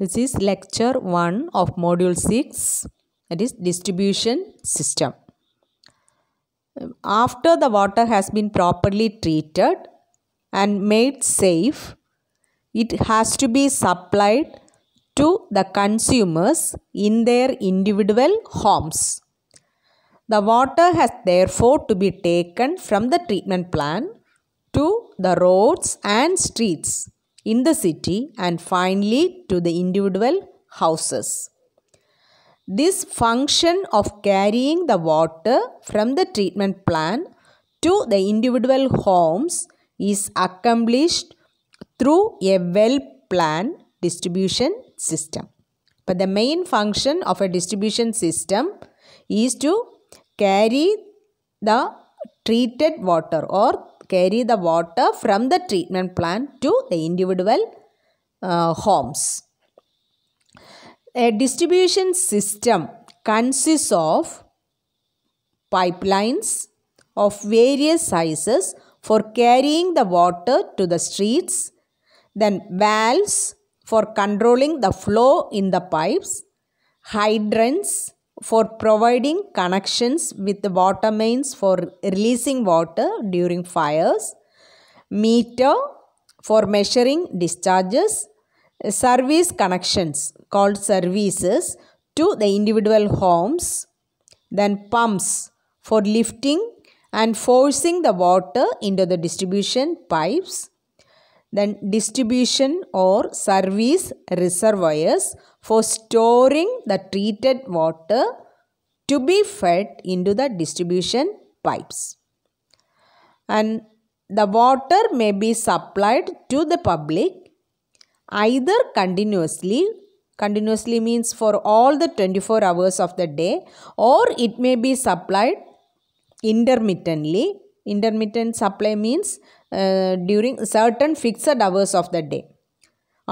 This is lecture 1 of module 6 that is distribution system. After the water has been properly treated and made safe, it has to be supplied to the consumers in their individual homes. The water has therefore to be taken from the treatment plant to the roads and streets in the city and finally to the individual houses. This function of carrying the water from the treatment plant to the individual homes is accomplished through a well planned distribution system. But the main function of a distribution system is to carry the treated water or carry the water from the treatment plant to the individual uh, homes. A distribution system consists of pipelines of various sizes for carrying the water to the streets, then valves for controlling the flow in the pipes, hydrants for providing connections with the water mains for releasing water during fires, meter for measuring discharges, service connections called services to the individual homes, then pumps for lifting and forcing the water into the distribution pipes, then distribution or service reservoirs for storing the treated water to be fed into the distribution pipes. And the water may be supplied to the public either continuously, continuously means for all the 24 hours of the day, or it may be supplied intermittently. Intermittent supply means uh, during certain fixed hours of the day.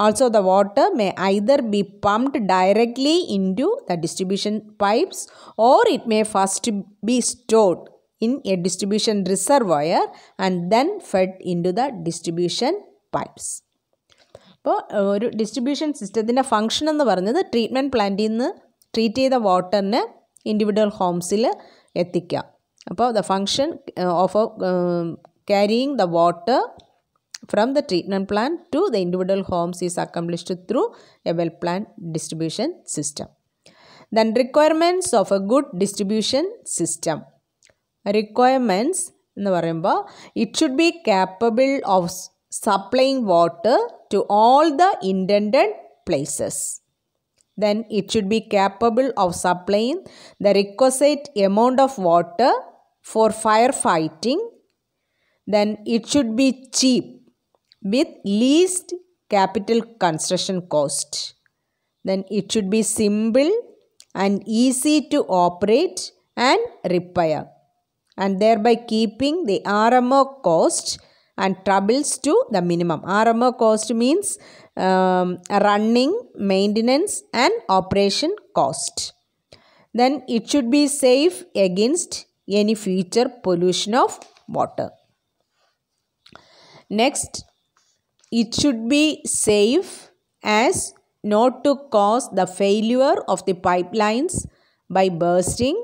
Also, the water may either be pumped directly into the distribution pipes or it may first be stored in a distribution reservoir and then fed into the distribution pipes. അപ്പോൾ ഒരു distribution സിസ്റ്റത്തിൻ്റെ function എന്ന് പറയുന്നത് treatment പ്ലാന്റിൽ നിന്ന് treat ചെയ്ത വാട്ടറിന് individual ഹോംസിൽ എത്തിക്കാം അപ്പോൾ the function of carrying the water from the treatment plant to the individual homes is accomplished through a well planned distribution system. Then requirements of a good distribution system. Requirements the പറയുമ്പോൾ it should be capable of supplying water to all the intended places. Then it should be capable of supplying the requisite amount of water for firefighting. Then it should be cheap with least capital construction cost. Then it should be simple and easy to operate and repair and thereby keeping the RMO cost and troubles to the minimum. RMO cost means um, running, maintenance and operation cost. Then it should be safe against any future pollution of water. Next, it should be safe as not to cause the failure of the pipe lines by bursting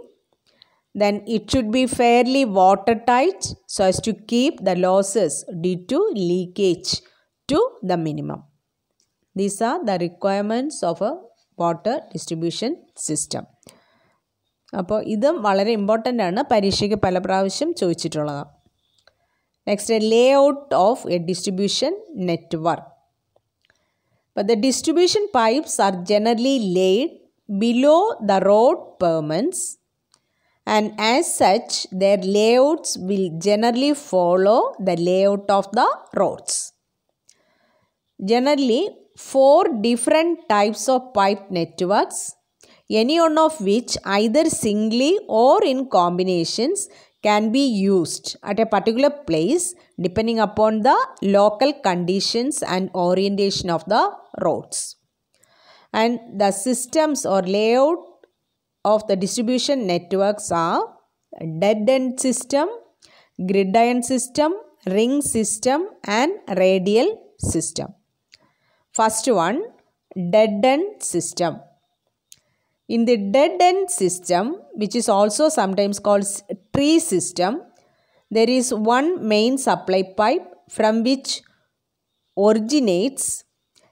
then it should be fairly watertight so as to keep the losses due to leakage to the minimum. These are the requirements of a water distribution system. അപ്പോൾ ഇതും വളരെ important ആണ് പരീക്ഷയ്ക്ക് പല പ്രാവശ്യം ചോദിച്ചിട്ടുള്ളതാണ് Next, a layout of a distribution network. But the distribution pipes are generally laid below the road pavements and as such their layouts will generally follow the layout of the roads. Generally, four different types of pipe networks, any one of which either singly or in combinations can be used at a particular place depending upon the local conditions and orientation of the roads. And the systems or layout of the distribution networks are dead end system, gridiron system, ring system and radial system. First one, dead end system. In the dead end system, which is also sometimes called tree system, there is one main supply pipe from which originates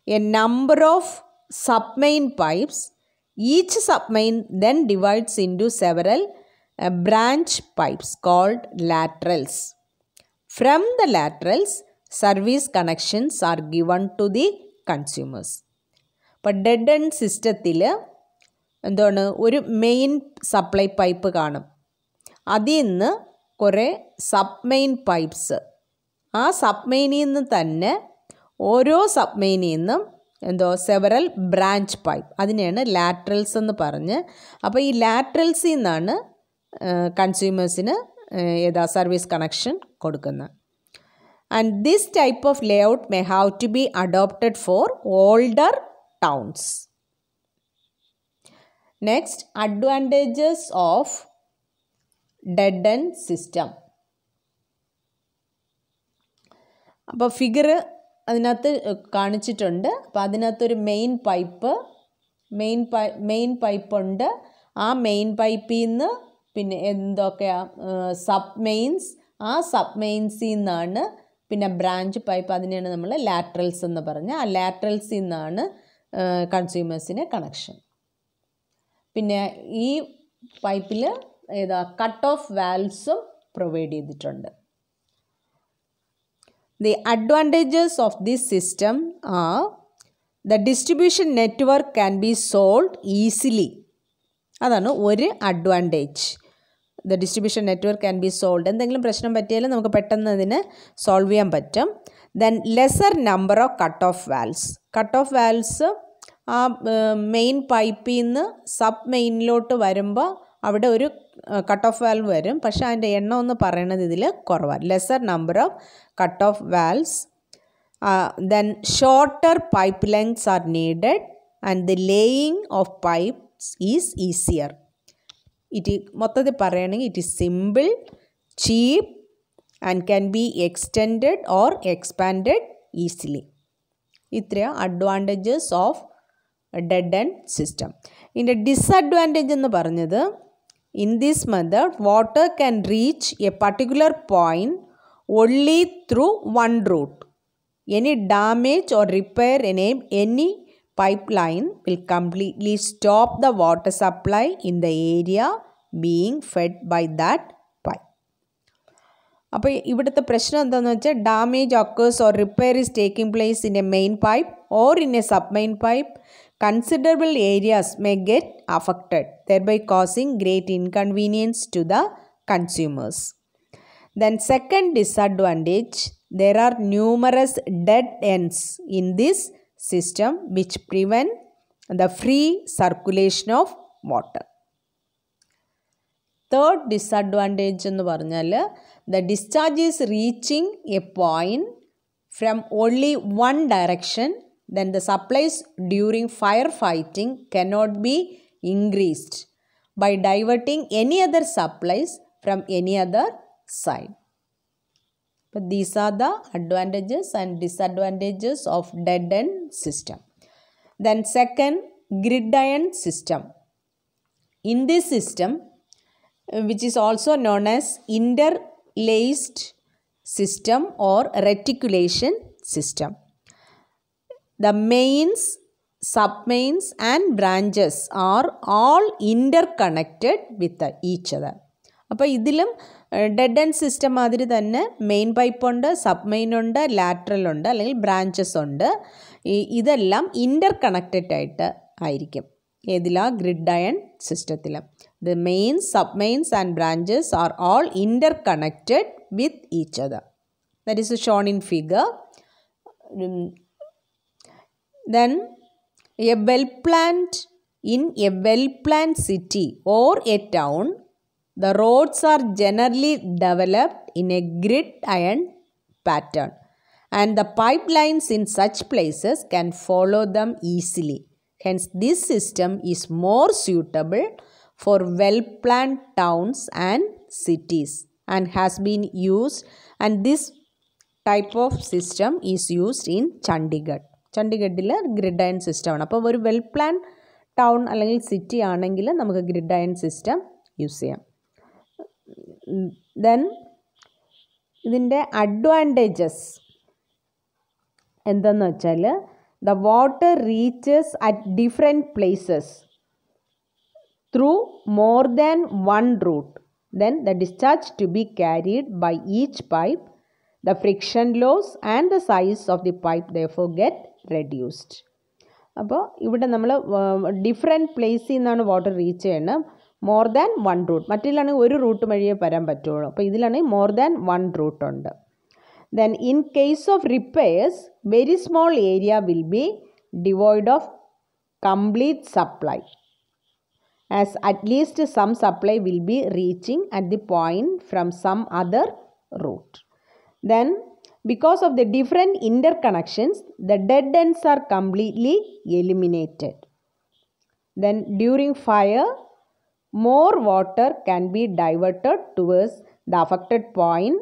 a number of submain pipes. Each submain then divides into several uh, branch pipes called laterals. From the laterals, service connections are given to the consumers. ഇപ്പം dead end സിസ്റ്റത്തിൽ എന്താണ് ഒരു main supply pipe കാണും അതിൽ നിന്ന് കുറേ sub main pipes ആ sub മെയിനിൽ നിന്ന് തന്നെ ഓരോ സബ് മെയിനിൽ നിന്നും എന്തോ സെവറൽ ബ്രാഞ്ച് പൈപ്പ് അതിനെയാണ് ലാറ്ററൽസ് എന്ന് പറഞ്ഞ് അപ്പോൾ ഈ ലാറ്ററൽസിൽ നിന്നാണ് കൺസ്യൂമേഴ്സിന് ഏതാ സർവീസ് കണക്ഷൻ കൊടുക്കുന്നത് and this type of layout may have to be adopted for older towns next advantages of dead dead end system അപ്പോൾ ഫിഗർ അതിനകത്ത് കാണിച്ചിട്ടുണ്ട് അപ്പോൾ അതിനകത്തൊരു main pipe main pipe main ഉണ്ട് ആ മെയിൻ പൈപ്പിൽ നിന്ന് പിന്നെ എന്തൊക്കെയാ സബ് മെയിൻസ് ആ സബ് മെയിൻസിൽ നിന്നാണ് പിന്നെ ബ്രാഞ്ച് പൈപ്പ് അതിനെയാണ് നമ്മൾ ലാറ്ററൽസ് എന്ന് പറഞ്ഞാൽ ആ ലാറ്ററൽസിൽ നിന്നാണ് കൺസ്യൂമേഴ്സിൻ്റെ കണക്ഷൻ പിന്നെ ഈ പൈപ്പിൽ ഏതാ കട്ട് ഓഫ് വാൽസും പ്രൊവൈഡ് ചെയ്തിട്ടുണ്ട് the advantages of this system uh the distribution network can be solved easily അതാണ് ഒരു advantage the distribution network can be solved എന്തെങ്കിലും പ്രശ്നം പറ്റിയാലും നമുക്ക് പെട്ടെന്ന് അതിനെ സോൾവ് ചെയ്യാൻ പറ്റും then lesser number of cut off valves cut off valves ആ മെയിൻ പൈപ്പിൽ നിന്ന് സബ് മെയിനിലോട്ട് വരുമ്പോൾ അവിടെ ഒരു കട്ട് ഓഫ് വാൽവ് വരും പക്ഷേ അതിൻ്റെ എണ്ണം എന്ന് പറയുന്നത് ഇതിൽ കുറവാണ് lesser number of cut off valves then shorter pipe lengths are needed and the laying of pipes is easier it മൊത്തത്തിൽ പറയുകയാണെങ്കിൽ it is simple cheap and can be extend or expand easily ഇത്രയാണ് advantages of dead end system ഇതിൻ്റെ disadvantage എന്ന് പറഞ്ഞത് in this method water can reach a particular point only through one route any damage or repair any any pipe line will completely stop the water supply in the area being fed by that pipe അപ്പോൾ ഇവിടുത്തെ പ്രശ്നം എന്താണെന്ന് വെച്ചാൽ damage occurs or repair is taking place in a main pipe or in a sub main pipe considerable areas may get affected, thereby causing great inconvenience to the consumers. Then second disadvantage, there are numerous dead ends in this system which prevent the free circulation of water. Third disadvantage: in the പറഞ്ഞാൽ the discharge is reaching a point from only one direction then the supplies during firefighting cannot be increased by diverting any other supplies from any other side. But these are the advantages and disadvantages of dead end system. Then second, gridiron system. In this system, which is also known as interlaced system or reticulation system. The mains sub mains and branches are all interconnected with each other അപ്പോൾ ഇതിലും dead end system മാതിരി തന്നെ main pipe ഉണ്ട് sub main ഉണ്ട് lateral ഉണ്ട് അല്ലെങ്കിൽ branches ഉണ്ട് ഇതെല്ലാം ഇൻ്റർ കണക്റ്റഡ് ആയിട്ട് ആയിരിക്കും ഏതിലാ ഗ്രിഡ് അയൺ സിസ്റ്റത്തിൽ the mains sub mains and branches are all interconnected with each other that is shown in figure Then a well planned in a well planned city or a town, the roads are generally developed in a gridiron pattern and the pipelines in such places can follow them easily. Hence, this system is more suitable for well planned towns and cities and has been used and this type of system is used in Chandigarh. ചണ്ഡീഗഡിലെ grid iron സിസ്റ്റമാണ് അപ്പോൾ ഒരു well plan town അല്ലെങ്കിൽ city ആണെങ്കിൽ നമുക്ക് grid iron system use ചെയ്യാം then ഇതിൻ്റെ advantages എന്തെന്ന് വെച്ചാൽ the water reaches at different places through more than one route then the discharge to be carried by each pipe the friction loss and the size of the pipe the for get reduced അപ്പോൾ ഇവിടെ നമ്മൾ different പ്ലേസിൽ നിന്നാണ് water reach ചെയ്യേണ്ടത് more than one route മറ്റിലാണ് ഒരു route വഴിയേ വരാൻ പറ്റുള്ളൂ അപ്പോൾ ഇതിലാണെങ്കിൽ മോർ ദാൻ വൺ റൂട്ട് ഉണ്ട് then in case of repairs very small area will be devoid of complete supply as at least some supply will be reaching at the point from some other route then Because of the different interconnections, the dead ends are completely eliminated. Then during fire, more water can be diverted towards the affected point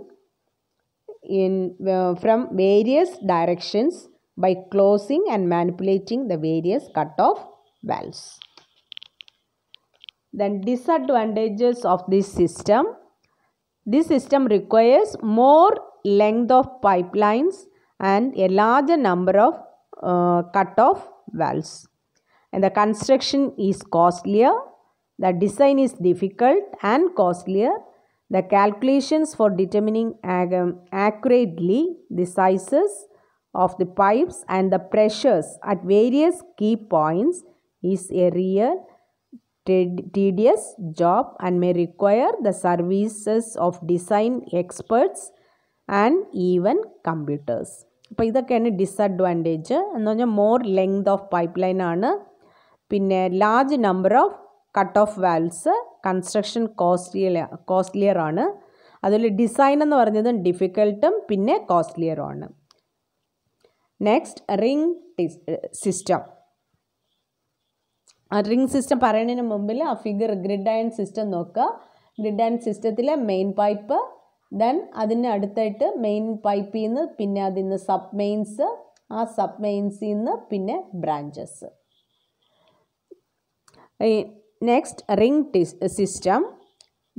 in, uh, from various directions by closing and manipulating the various cutoff valves. Then disadvantages of this system. This system requires more length of pipelines and a larger number of uh, off valves. And the construction is costlier, the design is difficult and costlier, the calculations for determining um, accurately the sizes of the pipes and the pressures at various key points is a real tedious job and may require the services of design experts and even computers അപ്പോൾ ഇതൊക്കെയാണ് disadvantage എന്ന് പറഞ്ഞാൽ more length of pipe line ആണ് പിന്നെ large number of cut off valves construction costlier costlier ആണ് അതിൽ design എന്ന് പറഞ്ഞതും ഡിഫിക്കൽട്ടും പിന്നെ കോസ്റ്റ്ലിയറും ആണ് നെക്സ്റ്റ് റിംഗ് സിസ്റ്റം ആ റിംഗ് സിസ്റ്റം പറയുന്നതിന് മുമ്പിൽ ആ ഫിഗർ ഗ്രിഡ് ആൻഡ് സിസ്റ്റം നോക്കുക ഗ്രിഡ് ആൻഡ് സിസ്റ്റത്തിലെ main pipe then adin aduthayittu main pipe in the pinne adin sub mains aa sub mains in the pinne branches next ring system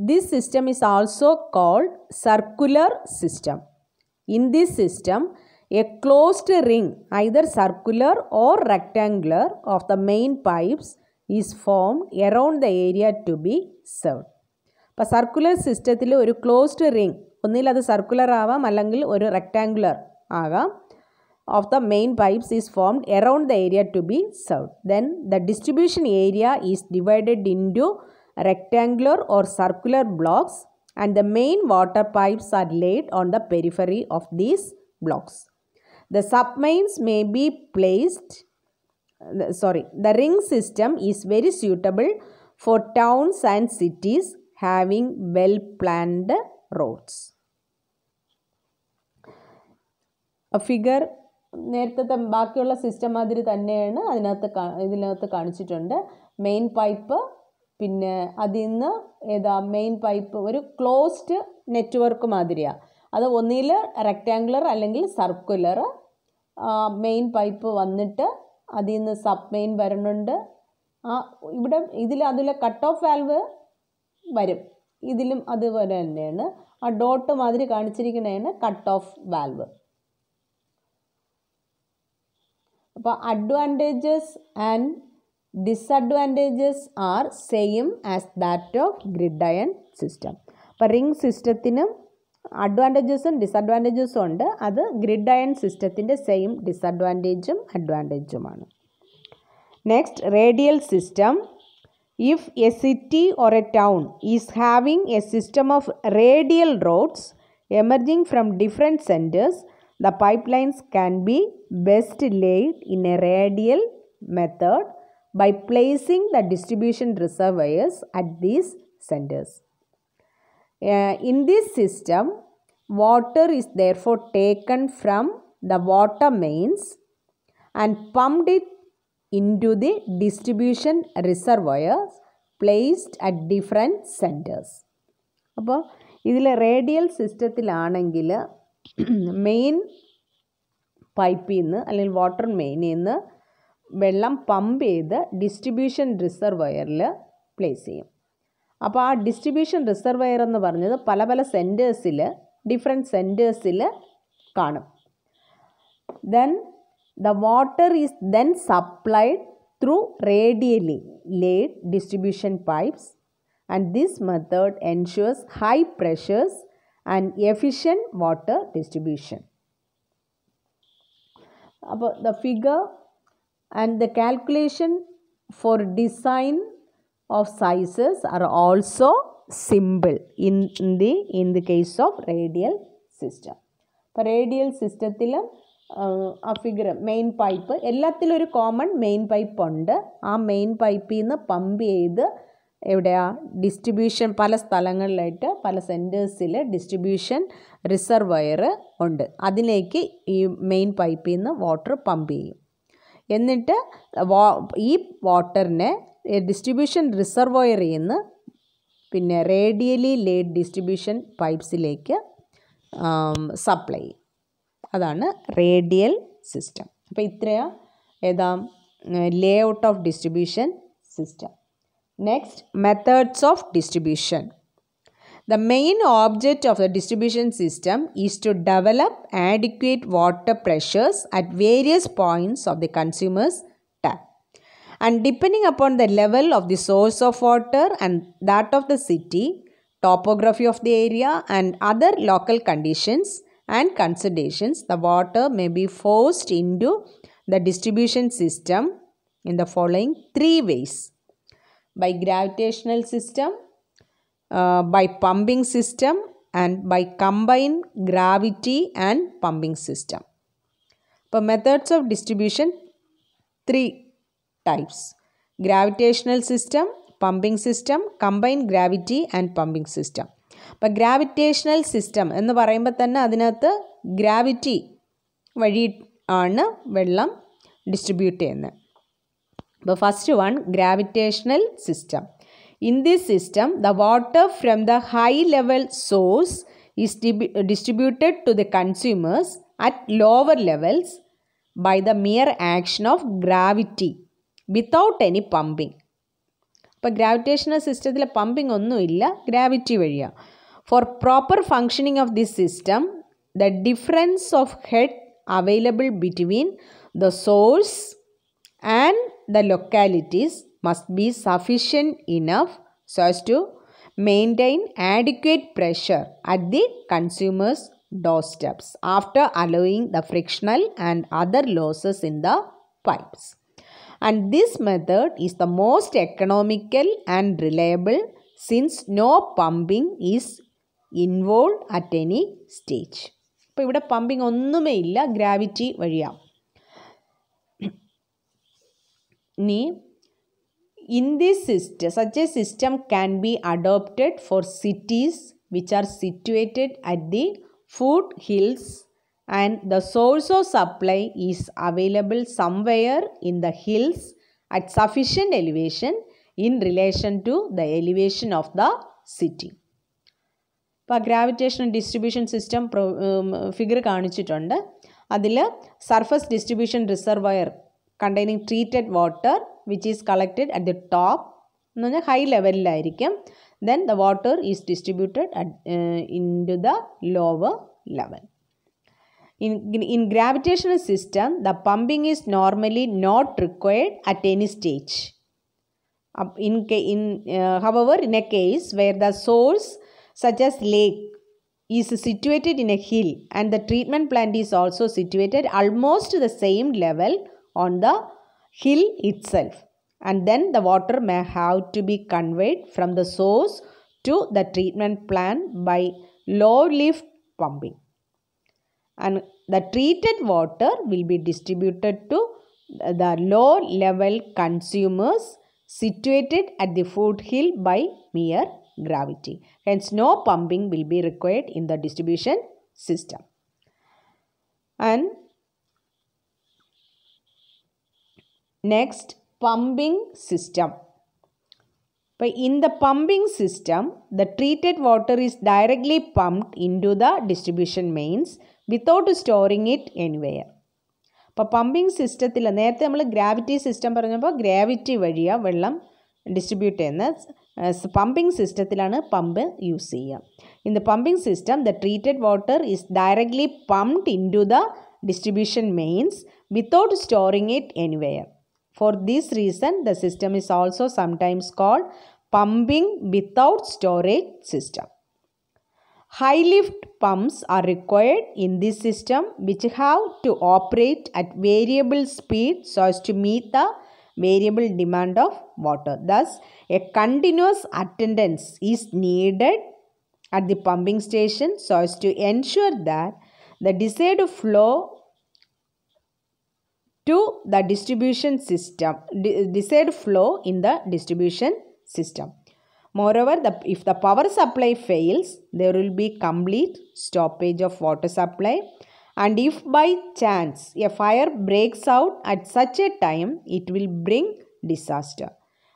this system is also called circular system in this system a closed ring either circular or rectangular of the main pipes is formed around the area to be served അപ്പോൾ circular സിസ്റ്റത്തിൽ ഒരു closed ring ഒന്നിൽ അത് circular ആവാം അല്ലെങ്കിൽ ഒരു rectangular ആകാം of the main pipes is formed around the area to be serve then the distribution area is divided into rectangular or circular blocks and the main water pipes are laid on the periphery of these blocks the submains may be placed sorry the ring system is very suitable for towns and cities having well planned roads figure നേരത്തെ ബാക്കിയുള്ള system മാതിരി തന്നെയാണ് അതിനകത്ത് ഇതിനകത്ത് കാണിച്ചിട്ടുണ്ട് main pipe പിന്നെ അതിൽ നിന്ന് ഏതാ മെയിൻ പൈപ്പ് ഒരു ക്ലോസ്ഡ് നെറ്റ്വർക്ക് മാതിരിയാണ് അത് ഒന്നിൽ റെക്റ്റാങ്കുലർ അല്ലെങ്കിൽ സർക്കുലർ മെയിൻ പൈപ്പ് വന്നിട്ട് അതിൽ നിന്ന് സബ് മെയിൻ വരുന്നുണ്ട് ആ ഇവിടെ ഇതിൽ അതിലെ കട്ട് ഓഫ് വാൽവ് വരും ഇതിലും അതുപോലെ തന്നെയാണ് ആ ഡോട്ട് മാതിരി കാണിച്ചിരിക്കുന്നതാണ് കട്ട് ഓഫ് വാൽവ് അപ്പോൾ advantages and disadvantages are same as that of grid iron system അപ്പോൾ റിംഗ് സിസ്റ്റത്തിനും അഡ്വാൻറ്റേജസും ഡിസഡ്വാൻറ്റേജസും ഉണ്ട് അത് ഗ്രിഡ് അയൺ സിസ്റ്റത്തിൻ്റെ സെയിം ഡിസഡ്വാൻറ്റേജും അഡ്വാൻറ്റേജുമാണ് next radial system If a city or a town is having a system of radial roads emerging from different centers, the pipelines can be best laid in a radial method by placing the distribution reservoirs at these centers. Uh, in this system, water is therefore taken from the water mains and pumped it into the distribution reservoirs placed at different centres അപ്പോൾ ഇതിൽ radial സിസ്റ്റത്തിലാണെങ്കിൽ main പൈപ്പിൽ നിന്ന് അല്ലെങ്കിൽ water മെയിനിൽ നിന്ന് വെള്ളം pump ചെയ്ത് distribution റിസർവയറിൽ place ചെയ്യും അപ്പോൾ ആ ഡിസ്ട്രിബ്യൂഷൻ റിസർവയർ എന്ന് പറഞ്ഞത് പല പല സെൻറ്റേഴ്സിൽ ഡിഫറെൻറ്റ് സെൻറ്റേഴ്സിൽ കാണും then The water is then supplied through radially laid distribution pipes and this method ensures high pressures and efficient water distribution. About the figure and the calculation for design of sizes are also simple in the in the case of radial system. അപ്പോൾ radial system, ആ figure main pipe എല്ലാത്തിലും ഒരു common main pipe ഉണ്ട് ആ main പൈപ്പിൽ നിന്ന് pump ചെയ്ത് എവിടെയാണ് ഡിസ്ട്രിബ്യൂഷൻ പല സ്ഥലങ്ങളിലായിട്ട് പല സെൻറ്റേഴ്സിൽ ഡിസ്ട്രിബ്യൂഷൻ റിസർവയർ ഉണ്ട് അതിലേക്ക് ഈ മെയിൻ പൈപ്പിൽ നിന്ന് വാട്ടർ പമ്പ് ചെയ്യും എന്നിട്ട് ഈ വാട്ടറിനെ ഡിസ്ട്രിബ്യൂഷൻ റിസർവോയറിൽ നിന്ന് പിന്നെ റേഡിയലി ലേഡ് ഡിസ്ട്രിബ്യൂഷൻ പൈപ്പ്സിലേക്ക് സപ്ലൈ ചെയ്യും അതാണ് റേഡിയൽ സിസ്റ്റം അപ്പോൾ ഇത്രയാ ഏതാ layout of distribution system next methods of distribution The main object of the distribution system is to develop adequate water pressures at various points of the consumer's tap. And depending upon the level of the source of water and that of the city, topography of the area, and other local conditions, and considerations, the water may be forced into the distribution system in the following three ways. By gravitational system, uh, by pumping system and by combined gravity and pumping system. For methods of distribution, three types. Gravitational system, pumping system, combined gravity and pumping system. അപ്പം gravitational system എന്ന് പറയുമ്പോൾ തന്നെ അതിനകത്ത് gravity വഴി ആണ് വെള്ളം distribute ചെയ്യുന്നത് അപ്പോൾ first one gravitational system in this system the water from the high level source is distributed to the consumers at lower levels by the mere action of gravity without any pumping അപ്പോൾ gravitational സിസ്റ്റത്തിൽ pumping ഒന്നുമില്ല gravity വഴിയാണ് for proper functioning of this system the difference of head available between the source and the localities must be sufficient enough so as to maintain adequate pressure at the consumers door steps after allowing the frictional and other losses in the pipes and this method is the most economical and reliable since no pumping is involved at any stage. இப்போ இவிட pumping ஒன்றுமே இல்லை gravity வழியா நீ in this system such a system can be adapted for cities which are situated at the foothills and the source of supply is available somewhere in the hills at sufficient elevation in relation to the elevation of the city ഇപ്പോൾ gravitation distribution system figure കാണിച്ചിട്ടുണ്ട് അതിൽ surface distribution reservoir containing treated water which is collected at the top എന്ന് പറഞ്ഞാൽ high ലെവലിലായിരിക്കും then the water is distributed at into the lower level In, in, in gravitational system, the pumping is normally not required at any stage. In, in, uh, however, in a case where the source such as lake is situated in a hill and the treatment plant is also situated almost the same level on the hill itself and then the water may have to be conveyed from the source to the treatment plant by low lift pumping and the treated water will be distributed to the low level consumers situated at the foothill by mere gravity. Hence, no pumping will be required in the distribution system. And next, pumping system. But in the pumping system, the treated water is directly pumped into the distribution mains without storing it anywhere അപ്പോൾ pumping സിസ്റ്റത്തിൽ നേരത്തെ നമ്മൾ gravity system പറഞ്ഞപ്പോൾ gravity വഴിയാണ് വെള്ളം distribute ചെയ്യുന്ന pumping സിസ്റ്റത്തിലാണ് pump use ചെയ്യുക in the pumping system the treated water is directly pumped into the distribution mains without storing it anywhere for these reason the system is also sometimes called pumping without storage system High lift pumps are required in this system which have to operate at variable speed so as to meet the variable demand of water. Thus, a continuous attendance is needed at the pumping station so as to ensure that the desired flow to the distribution system, desired flow in the distribution system. Moreover, the, if the power supply fails, there will be complete stoppage of water supply. And if by chance a fire breaks out at such a time, it will bring disaster.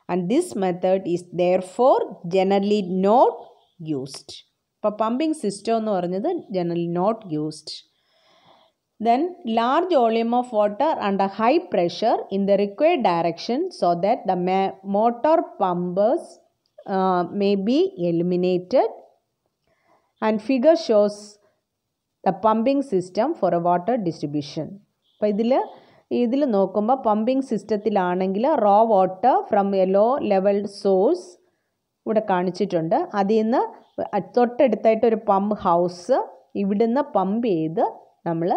And this method is therefore generally not used. For pumping system, എന്ന് പറഞ്ഞത് generally not used then large volume of water under high pressure in the required direction so that the motor pumpers uh, may be eliminated and figure shows the pumping system for a water distribution അപ്പോൾ ഇതിൽ ഇതിൽ നോക്കുമ്പോൾ pumping സിസ്റ്റത്തിലാണെങ്കിൽ raw water from a low level source ഇവിടെ കാണിച്ചിട്ടുണ്ട് അതിൽ നിന്ന് തൊട്ടടുത്തായിട്ട് ഒരു പമ്പ് ഹൗസ് ഇവിടുന്ന് പമ്പ് ചെയ്ത് നമ്മൾ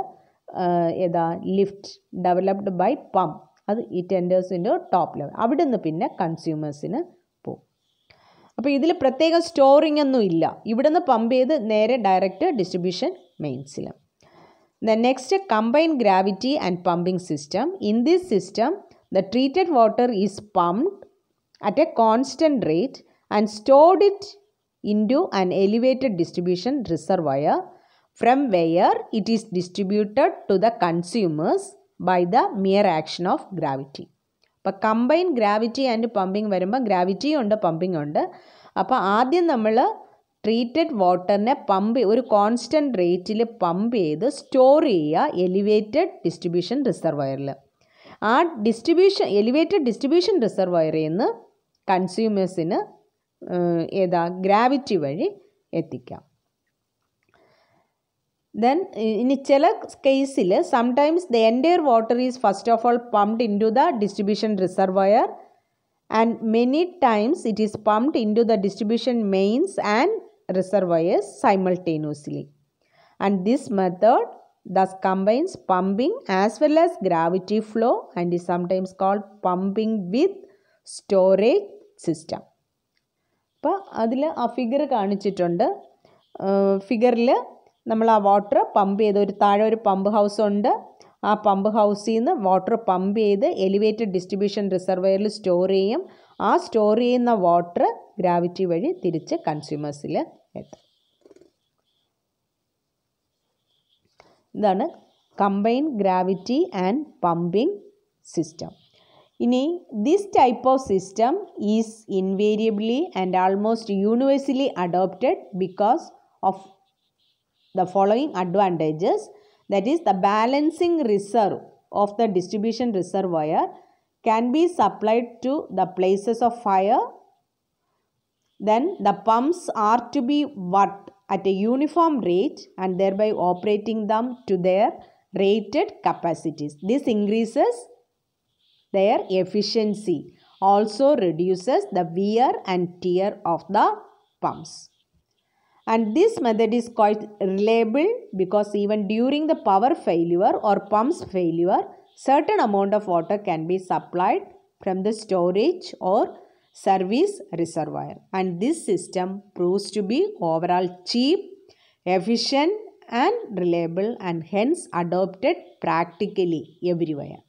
ഏതാ ലിഫ്റ്റ് ഡെവലപ്ഡ് ബൈ പമ്പ് അത് ഈ ടെൻഡേഴ്സിൻ്റെ ടോപ്പ് ലെവൽ അവിടുന്ന് പിന്നെ കൺസ്യൂമേഴ്സിന് അപ്പോൾ ഇതിൽ പ്രത്യേകം സ്റ്റോറിംഗ് ഒന്നും ഇല്ല ഇവിടെ നിന്ന് പമ്പ് ചെയ്ത് നേരെ ഡയറക്റ്റ് ഡിസ്ട്രിബ്യൂഷൻ മെയിൻസിൽ the next combine gravity and pumping system in this system the treated water is pumped at a constant rate and stored it into an elevated distribution reservoir from where it is distributed to the consumers by the mere action of gravity അപ്പോൾ combine gravity and pumping വരുമ്പോൾ ഗ്രാവിറ്റിയും ഉണ്ട് പമ്പിങ്ങും ഉണ്ട് അപ്പോൾ ആദ്യം നമ്മൾ treated വാട്ടറിനെ പമ്പ് ഒരു കോൺസ്റ്റൻറ്റ് റേറ്റിൽ പമ്പ് ചെയ്ത് സ്റ്റോർ ചെയ്യുക എലിവേറ്റഡ് ഡിസ്ട്രിബ്യൂഷൻ റിസർവയറിൽ ആ ഡിസ്ട്രിബ്യൂഷൻ എലിവേറ്റഡ് ഡിസ്ട്രിബ്യൂഷൻ റിസർവയറിൽ നിന്ന് കൺസ്യൂമേഴ്സിന് ഏതാ ഗ്രാവിറ്റി വഴി എത്തിക്കാം ദെൻ ഇനി ചില കേസിൽ sometimes the entire water is first of all pumped into the distribution reservoir and many times it is pumped into the distribution mains and reservoirs simultaneously and this method thus combines pumping as well as gravity flow and is sometimes called pumping with storage system അപ്പോൾ അതിൽ ആ figure കാണിച്ചിട്ടുണ്ട് ഫിഗറിൽ നമ്മൾ ആ water pump ചെയ്ത് ഒരു താഴെ ഒരു പമ്പ് ഹൗസ് ഉണ്ട് ആ പമ്പ് ഹൗസിൽ നിന്ന് വാട്ടർ പമ്പ് ചെയ്ത് എലിവേറ്റഡ് ഡിസ്ട്രിബ്യൂഷൻ റിസർവെയറിൽ സ്റ്റോർ ചെയ്യും ആ സ്റ്റോർ ചെയ്യുന്ന വാട്ടർ ഗ്രാവിറ്റി വഴി തിരിച്ച് കൺസ്യൂമേഴ്സിൽ എത്തും ഇതാണ് combine gravity and pumping system ഇനി this type of system is invariably and almost universally adopted because of the following advantages that is the balancing reserve of the distribution reservoir can be supplied to the places of fire. Then the pumps are to be worked at a uniform rate and thereby operating them to their rated capacities. This increases their efficiency. Also reduces the wear and tear of the pumps and this method is quite reliable because even during the power failure or pumps failure certain amount of water can be supplied from the storage or service reservoir and this system proves to be overall cheap efficient and reliable and hence adopted practically everywhere